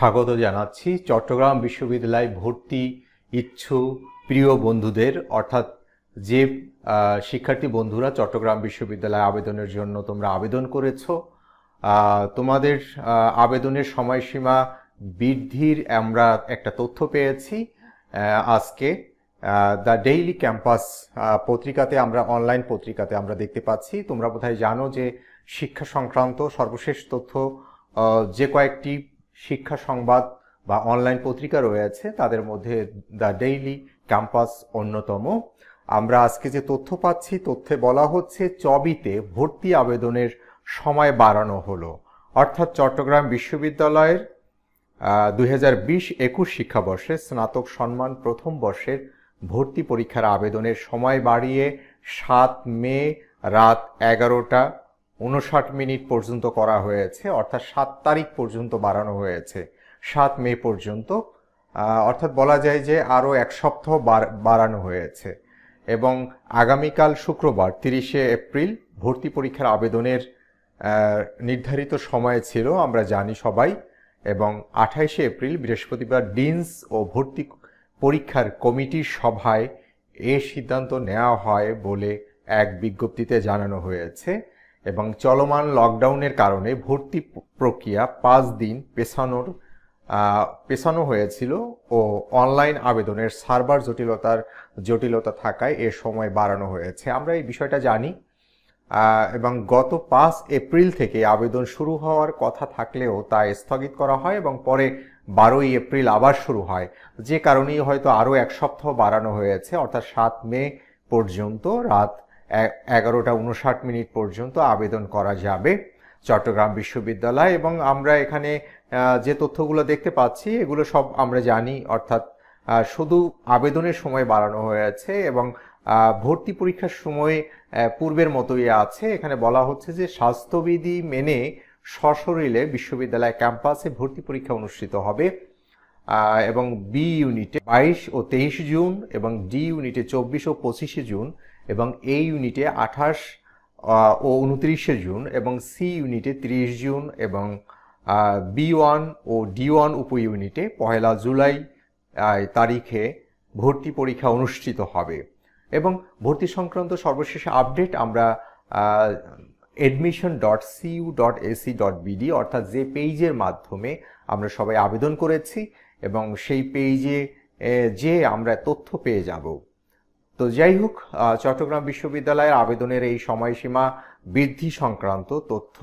স্বাগত জানাচ্ছি চট্টগ্রাম বিশ্ববিদ্যালয় ভর্তি ইচ্ছু প্রিয় বন্ধুদের অর্থাৎ যে শিক্ষার্থী বন্ধুরা চট্টগ্রাম বিশ্ববিদ্যালয়ে আবেদনের জন্য তোমরা আবেদন করেছ তোমাদের আবেদনের সময়সীমা বৃদ্ধির আমরা একটা তথ্য পেয়েছি আজকে দ্য ডেইলি ক্যাম্পাস পত্রিকাতে আমরা অনলাইন পত্রিকাতে আমরা দেখতে পাচ্ছি তোমরা বোধহয় জানো যে শিক্ষা সংক্রান্ত সর্বশেষ তথ্য যে কয়েকটি শিক্ষা সংবাদ বা অনলাইন পত্রিকা রয়েছে তাদের মধ্যে দ্য ডেইলি ক্যাম্পাস অন্যতম আমরা আজকে যে তথ্য পাচ্ছি তথ্যে বলা হচ্ছে চবিতে ভর্তি আবেদনের সময় বাড়ানো হলো অর্থাৎ চট্টগ্রাম বিশ্ববিদ্যালয়ের দুই হাজার বিশ একুশ শিক্ষাবর্ষে স্নাতক সম্মান প্রথম বর্ষের ভর্তি পরীক্ষার আবেদনের সময় বাড়িয়ে সাত মে রাত এগারোটা উনষাট মিনিট পর্যন্ত করা হয়েছে অর্থাৎ সাত তারিখ পর্যন্ত বাড়ানো হয়েছে সাত মে পর্যন্ত অর্থাৎ বলা যায় যে আরও এক সপ্তাহ বাড়ানো হয়েছে এবং আগামীকাল শুক্রবার তিরিশে এপ্রিল ভর্তি পরীক্ষার আবেদনের নির্ধারিত সময় ছিল আমরা জানি সবাই এবং আঠাইশে এপ্রিল বৃহস্পতিবার ডিনস ও ভর্তি পরীক্ষার কমিটির সভায় এ সিদ্ধান্ত নেওয়া হয় বলে এক বিজ্ঞপ্তিতে জানানো হয়েছে এবং চলমান লকডাউনের কারণে ভর্তি প্রক্রিয়া পাঁচ দিন পেছানোর পেছানো হয়েছিল ও অনলাইন আবেদনের সার্ভার জটিলতার জটিলতা থাকায় এ সময় বাড়ানো হয়েছে আমরা এই বিষয়টা জানি এবং গত পাঁচ এপ্রিল থেকে আবেদন শুরু হওয়ার কথা থাকলেও তা স্থগিত করা হয় এবং পরে বারোই এপ্রিল আবার শুরু হয় যে কারণেই হয়তো আরও এক সপ্তাহ বাড়ানো হয়েছে অর্থাৎ সাত মে পর্যন্ত রাত এগারোটা উনষাট মিনিট পর্যন্ত আবেদন করা যাবে চট্টগ্রাম বিশ্ববিদ্যালয় এবং আমরা এখানে যে তথ্যগুলো দেখতে পাচ্ছি এগুলো সব আমরা জানি অর্থাৎ শুধু আবেদনের সময় বাড়ানো হয়েছে এবং ভর্তি পরীক্ষার সময় পূর্বের মতোই আছে এখানে বলা হচ্ছে যে স্বাস্থ্যবিধি মেনে সশরীরে বিশ্ববিদ্যালয় ক্যাম্পাসে ভর্তি পরীক্ষা অনুষ্ঠিত হবে এবং বি ইউনিটে বাইশ ও তেইশ জুন এবং ডি ইউনিটে চব্বিশ ও পঁচিশে জুন এবং এ ইউনিটে আঠাশ ও উনত্রিশে জুন এবং সি ইউনিটে তিরিশ জুন এবং বি ওয়ান ও ডি ওয়ান উপ ইউনিটে পহেলা জুলাই তারিখে ভর্তি পরীক্ষা অনুষ্ঠিত হবে এবং ভর্তি সংক্রান্ত সর্বশেষ আপডেট আমরা admission dot CU dot AC dot BD অর্থাৎ যে পেজের মাধ্যমে আমরা সবাই আবেদন করেছি এবং সেই পেজে যে আমরা তথ্য পেয়ে যাব তো যাই হোক চট্টগ্রাম বিশ্ববিদ্যালয়ের আবেদনের এই সময়সীমা বৃদ্ধি সংক্রান্ত তথ্য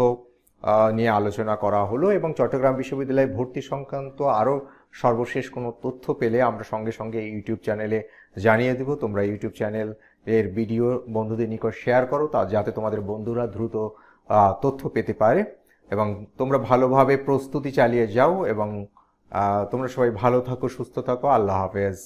নিয়ে আলোচনা করা হলো এবং চট্টগ্রাম বিশ্ববিদ্যালয়ে ভর্তি সংক্রান্ত আরও সর্বশেষ কোনো তথ্য পেলে আমরা সঙ্গে সঙ্গে ইউটিউব চ্যানেলে জানিয়ে দেব তোমরা ইউটিউব চ্যানেল এর ভিডিও বন্ধুদের নিকট শেয়ার করো তা যাতে তোমাদের বন্ধুরা দ্রুত তথ্য পেতে পারে এবং তোমরা ভালোভাবে প্রস্তুতি চালিয়ে যাও এবং তোমরা সবাই ভালো থাকো সুস্থ থাকো আল্লাহ হাফেজ